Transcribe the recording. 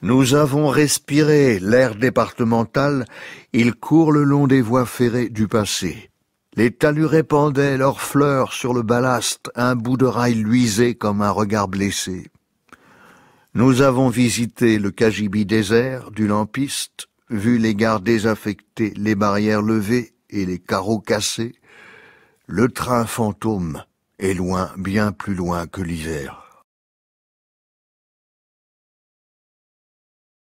Nous avons respiré l'air départemental, il court le long des voies ferrées du passé. Les talus répandaient leurs fleurs sur le ballast, un bout de rail luisait comme un regard blessé. Nous avons visité le Kajibi désert du lampiste, vu les gares désaffectées, les barrières levées et les carreaux cassés. Le train fantôme est loin, bien plus loin que l'hiver.